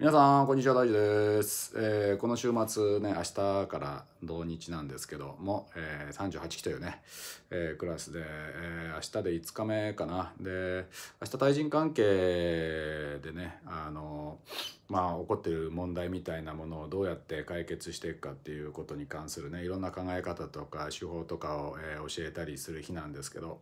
皆さん、こんにちは、大地です。えー、この週末ね、明日から土日なんですけども、えー、38期というね、えー、クラスで、え明日で5日目かな。で、明日対人関係でね、あの、まあ、起こってる問題みたいなものをどうやって解決していくかっていうことに関するね、いろんな考え方とか手法とかを、え教えたりする日なんですけど、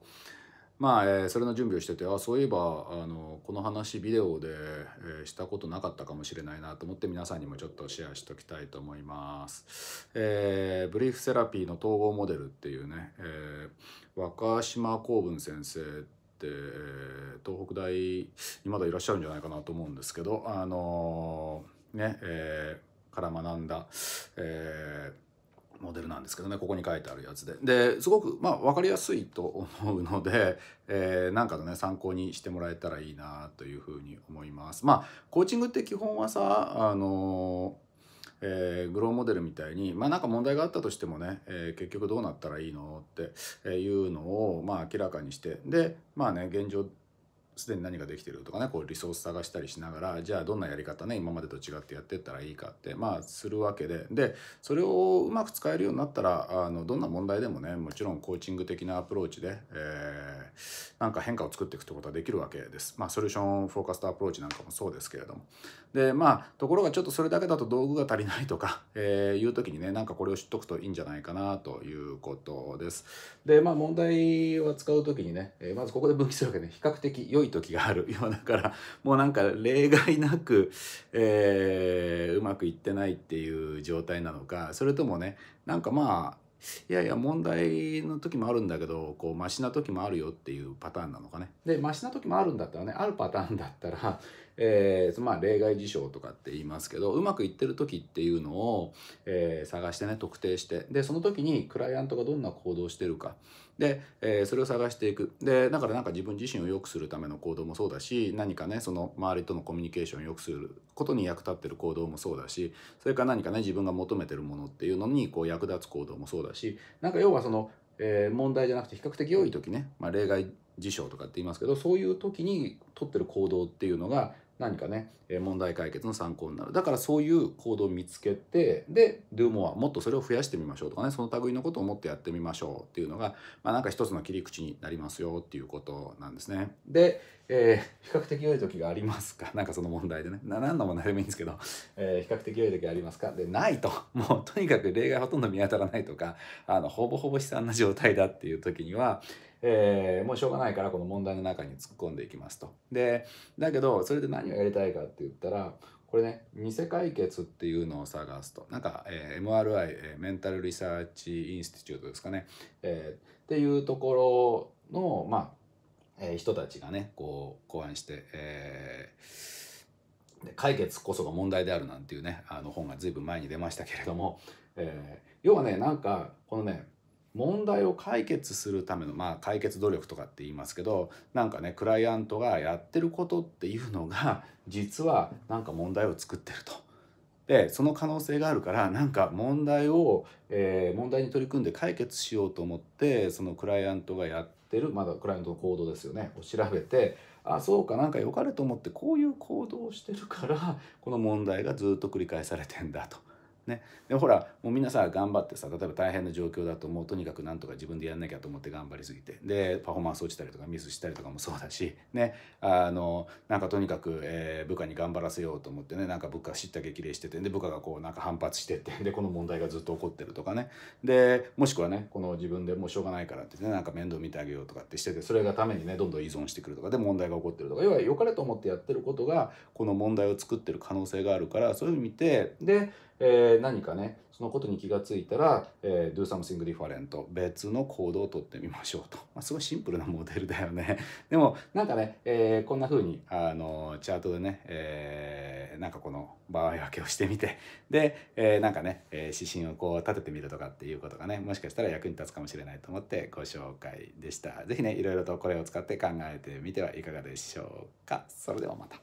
まあ、えー、それの準備をしててあそういえばあのこの話ビデオで、えー、したことなかったかもしれないなと思って皆さんにもちょっとシェアしておきたいと思います。えー、ブリーフセラピーの統合モデルっていうね、え若島公文先生って、え東北大にまだいらっしゃるんじゃないかなと思うんですけどあのねえから学んだ、えーモデルなんですけどねここに書いてあるやつでですごくまあ分かりやすいと思うので、えー、なんかのね参考にしてもらえたらいいなというふうに思います。まあコーチングって基本はさあのーえー、グローモデルみたいにまあなんか問題があったとしてもね、えー、結局どうなったらいいのっていうのをまあ明らかにしてでまあね現状すでに何ができてるとかねこうリソース探したりしながらじゃあどんなやり方ね今までと違ってやってったらいいかってまあするわけででそれをうまく使えるようになったらあのどんな問題でもねもちろんコーチング的なアプローチで、えー、なんか変化を作っていくってことはできるわけですまあソリューションフォーカストアプローチなんかもそうですけれどもでまあところがちょっとそれだけだと道具が足りないとか、えー、いう時にねなんかこれを知っとくといいんじゃないかなということですでまあ問題を扱う時にね、えまずここで分岐するわけで、ね、比較的良いい時があるようだから もうなんか例外なく、えー、うまくいってないっていう状態なのかそれともねなんかまあいやいや問題の時もあるんだけどこうマシな時もあるよっていうパターンなのかね。でマシな時もあるんだったらねあるパターンだったら、えー、まあ例外事象とかって言いますけどうまくいってる時っていうのを、えー、探してね特定してでその時にクライアントがどんな行動をしてるかで、えー、それを探していくでだからなんか自分自身を良くするための行動もそうだし何かねその周りとのコミュニケーションを良くすることに役立ってる行動もそうだしそれから何かね自分が求めてるものっていうのにこう役立つ行動もそうだしだしなんか要はその、えー、問題じゃなくて比較的多い時ね、まあ、例外事象とかって言いますけどそういう時にとってる行動っていうのが何かね問題解決の参考になるだからそういう行動を見つけてで Do more もっとそれを増やしてみましょうとかねその類のことをもっとやってみましょうっていうのが、まあ、なんか一つの切り口になりますよっていうことなんですねで、えー、比較的良い時がありますか何 かその問題でね何度も何でもいいんですけど、えー、比較的良い時ありますかでないと もうとにかく例外ほとんど見当たらないとかあのほぼほぼ悲惨な状態だっていう時にはえー、もうしょうがないからこの問題の中に突っ込んでいきますと。でだけどそれで何をやりたいかって言ったらこれね偽解決っていうのを探すとなんか、えー、MRI、えメンタルリサーチインスティチュートですかね、えー、っていうところのまあえー、人たちがねこう考案して、えー、解決こそが問題であるなんていうねあの本が随分前に出ましたけれども、えー、要はねなんかこのね問題を解決するための、まあ、解決努力とかって言いますけどなんかねクライアントがやってることっていうのが 実はなんか問題を作ってると。でその可能性があるからなんか問題を、えー、問題に取り組んで解決しようと思ってそのクライアントがやってるまだクライアントの行動ですよねを調べてあそうかなんか良かれと思ってこういう行動をしてるからこの問題がずっと繰り返されてんだとね、でほらもうみんなさ頑張ってさ例えば大変な状況だともうとにかくなんとか自分でやんなきゃと思って頑張りすぎてでパフォーマンス落ちたりとかミスしたりとかもそうだしねあのなんかとにかく、えー、部下に頑張らせようと思ってねなんか部下叱咤激励しててで部下がこうなんか反発してってでこの問題がずっと起こってるとかねでもしくはねこの自分でもうしょうがないからってねなんか面倒見てあげようとかってしててそれがためにねどんどん依存してくるとかで問題が起こってるとか要は良かれと思ってやってることがこの問題を作ってる可能性があるからそういうに見てでえー、何かねそのことに気がついたら、えー、do something different 別の行動をとってみましょうと、まあ、すごいシンプルなモデルだよね でもなんかね、えー、こんな風にあのチャートでね、えー、なんかこの場合分けをしてみてで、えー、なんかね、えー、指針をこう立ててみるとかっていうことがねもしかしたら役に立つかもしれないと思ってご紹介でした是非ねいろいろとこれを使って考えてみてはいかがでしょうかそれではまた。